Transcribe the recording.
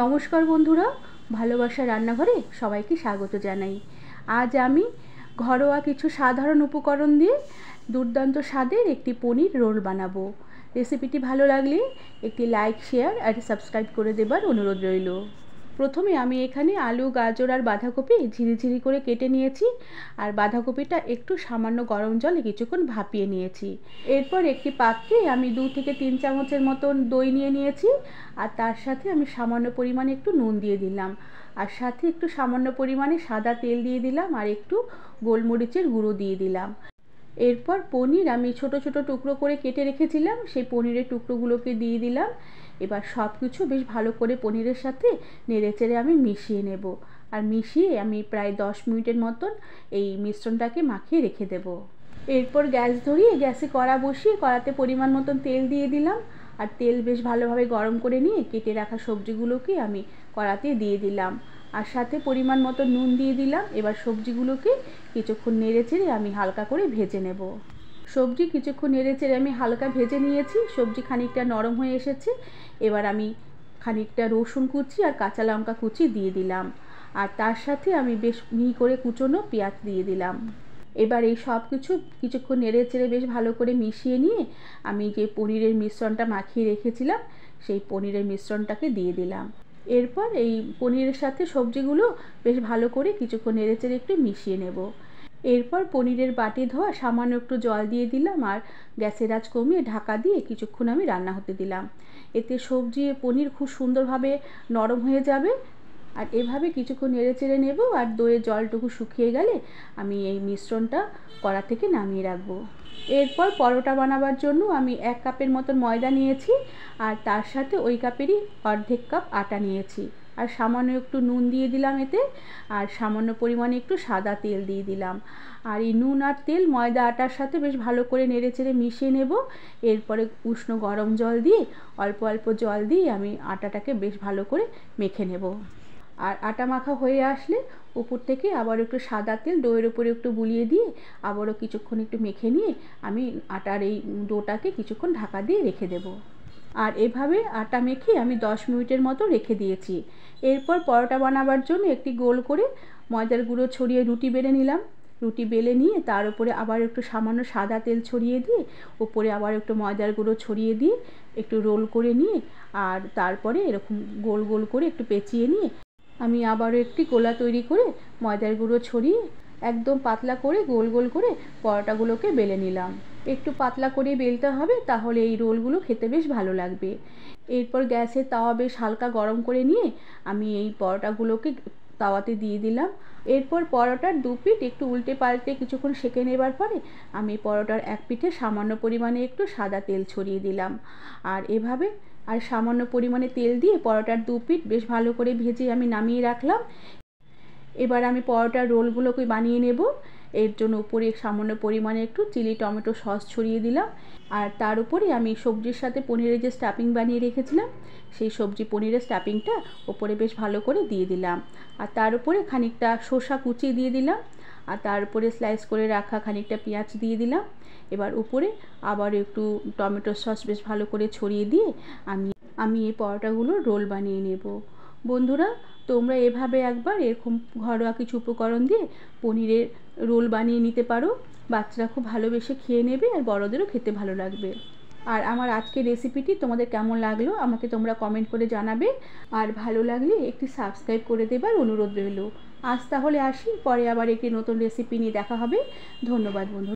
নমস্কার বন্ধুরা ভালোবাসা রান্নাঘরে সবাইকে স্বাগত জানাই আজ আমি ঘরোয়া কিছু সাধারণ উপকরণ দিয়ে দুর্দান্ত স্বাদের একটি পনির রোল বানাবো রেসিপিটি ভালো লাগলে একটি লাইক শেয়ার আর সাবস্ক্রাইব করে দেবার অনুরোধ রইল প্রথমে আমি এখানে আলু গাজর আর বাঁধাকপি ঝিরিঝিরি করে কেটে নিয়েছি আর বাঁধাকপিটা একটু সামান্য গরম জলে কিছুক্ষণ ভাপিয়ে নিয়েছি এরপর একটি পাত্রে আমি দু থেকে তিন চামচের মতন দই নিয়ে নিয়েছি আর তার সাথে আমি সামান্য পরিমাণে একটু নুন দিয়ে দিলাম আর সাথে একটু সামান্য পরিমাণে সাদা তেল দিয়ে দিলাম আর একটু গোলমরিচের গুঁড়ো দিয়ে দিলাম এরপর পনির আমি ছোট ছোট টুকরো করে কেটে রেখেছিলাম সেই পনিরের টুকরোগুলোকে দিয়ে দিলাম এবার সব কিছু বেশ ভালো করে পনিরের সাথে নেড়েচেড়ে আমি মিশিয়ে নেব আর মিশিয়ে আমি প্রায় দশ মিনিটের মতন এই মিশ্রণটাকে মাখিয়ে রেখে দেব এরপর গ্যাস ধরিয়ে গ্যাসে কড়া বসিয়ে কড়াতে পরিমাণ মতন তেল দিয়ে দিলাম আর তেল বেশ ভালোভাবে গরম করে নিয়ে কেটে রাখা সবজিগুলোকে আমি কড়াতে দিয়ে দিলাম আর সাথে পরিমাণ মতো নুন দিয়ে দিলাম এবার সবজিগুলোকে কিছুক্ষণ নেড়ে চেড়ে আমি হালকা করে ভেজে নেব সবজি কিছুক্ষণ নেড়ে চেড়ে আমি হালকা ভেজে নিয়েছি সবজি খানিকটা নরম হয়ে এসেছে এবার আমি খানিকটা রসুন কুচি আর কাঁচা লঙ্কা কুচি দিয়ে দিলাম আর তার সাথে আমি বেশ মিহি করে কুচনো পেঁয়াজ দিয়ে দিলাম এবার এই সব কিছু কিছুক্ষণ নেড়ে চেড়ে বেশ ভালো করে মিশিয়ে নিয়ে আমি যে পনিরের মিশ্রণটা মাখিয়ে রেখেছিলাম সেই পনিরের মিশ্রণটাকে দিয়ে দিলাম এরপর এই পনিরের সাথে সবজিগুলো বেশ ভালো করে কিছুক্ষণ নেড়ে চেড়ে একটু মিশিয়ে নেব এরপর পনিরের বাটি ধোয়া সামান্য একটু জল দিয়ে দিলাম আর গ্যাসের আঁচ কমিয়ে ঢাকা দিয়ে কিছুক্ষণ আমি রান্না হতে দিলাম এতে সবজি পনির খুব সুন্দরভাবে নরম হয়ে যাবে আর এভাবে কিছুক্ষণ নেড়ে চেড়ে নেব আর দইয়ের জলটুকু শুকিয়ে গেলে আমি এই মিশ্রণটা কড়া থেকে নামিয়ে রাখবো এরপর পরোটা বানাবার জন্য আমি এক কাপের মতন ময়দা নিয়েছি আর তার সাথে ওই কাপেরই অর্ধেক কাপ আটা নিয়েছি আর সামান্য একটু নুন দিয়ে দিলাম এতে আর সামান্য পরিমাণে একটু সাদা তেল দিয়ে দিলাম আর এই নুন আর তেল ময়দা আটার সাথে বেশ ভালো করে নেড়ে চেড়ে মিশিয়ে নেব এরপরে উষ্ণ গরম জল দিয়ে অল্প অল্প জল দিয়ে আমি আটাটাকে বেশ ভালো করে মেখে নেব আর আটা মাখা হয়ে আসলে উপর থেকে আবার একটু সাদা তেল দইয়ের উপরে একটু বুলিয়ে দিয়ে আবারও কিছুক্ষণ একটু মেখে নিয়ে আমি আটার এই ডোটাকে কিছুক্ষণ ঢাকা দিয়ে রেখে দেবো আর এভাবে আটা মেখে আমি 10 মিনিটের মতো রেখে দিয়েছি এরপর পরোটা বানাবার জন্য একটি গোল করে ময়দার গুঁড়ো ছড়িয়ে রুটি বেলে নিলাম রুটি বেলে নিয়ে তার উপরে আবার একটু সামান্য সাদা তেল ছড়িয়ে দিয়ে ওপরে আবার একটু ময়দার গুঁড়ো ছড়িয়ে দিয়ে একটু রোল করে নিয়ে আর তারপরে এরকম গোল গোল করে একটু পেঁচিয়ে নিয়ে আমি আবারও একটি গোলা তৈরি করে ময়দার গুঁড়ো ছড়িয়ে একদম পাতলা করে গোল গোল করে পরোটাগুলোকে বেলে নিলাম একটু পাতলা করে বেলতে হবে তাহলে এই রোলগুলো খেতে বেশ ভালো লাগবে এরপর গ্যাসে তাওয়া বেশ হালকা গরম করে নিয়ে আমি এই পরোটাগুলোকে তাওয়াতে দিয়ে দিলাম এরপর পরোটার দু পিঠ একটু উল্টে পাল্টে কিছুক্ষণ সেঁকে নেবার পরে আমি পরোটার এক পিঠে সামান্য পরিমাণে একটু সাদা তেল ছড়িয়ে দিলাম আর এভাবে আর সামান্য পরিমাণে তেল দিয়ে পরোটার দু পিঠ বেশ ভালো করে ভেজে আমি নামিয়ে রাখলাম এবার আমি পরোটার রোলগুলোকে বানিয়ে নেব এর জন্য উপরে সামান্য পরিমাণে একটু চিলি টমেটো সস ছড়িয়ে দিলাম আর তার উপরে আমি সবজির সাথে পনিরের যে স্টাফিং বানিয়ে রেখেছিলাম সেই সবজি পনিরের স্টাফিংটা ওপরে বেশ ভালো করে দিয়ে দিলাম আর তার উপরে খানিকটা শসা কুচি দিয়ে দিলাম আর তার উপরে স্লাইস করে রাখা খানিকটা পেঁয়াজ দিয়ে দিলাম এবার উপরে আবার একটু টমেটো সস বেশ ভালো করে ছড়িয়ে দিয়ে আমি আমি এই পরোটাগুলো রোল বানিয়ে নেব বন্ধুরা তোমরা এভাবে একবার এরকম ঘরোয়া কিছু উপকরণ দিয়ে পনিরের রোল বানিয়ে নিতে পারো বাচ্চারা খুব ভালোবেসে খেয়ে নেবে আর বড়দেরও খেতে ভালো লাগবে আর আমার আজকের রেসিপিটি তোমাদের কেমন লাগলো আমাকে তোমরা কমেন্ট করে জানাবে আর ভালো লাগলে একটি সাবস্ক্রাইব করে দেবার অনুরোধ রইল আজ তাহলে আসি পরে আবার একটি নতুন রেসিপি নিয়ে দেখা হবে ধন্যবাদ বন্ধু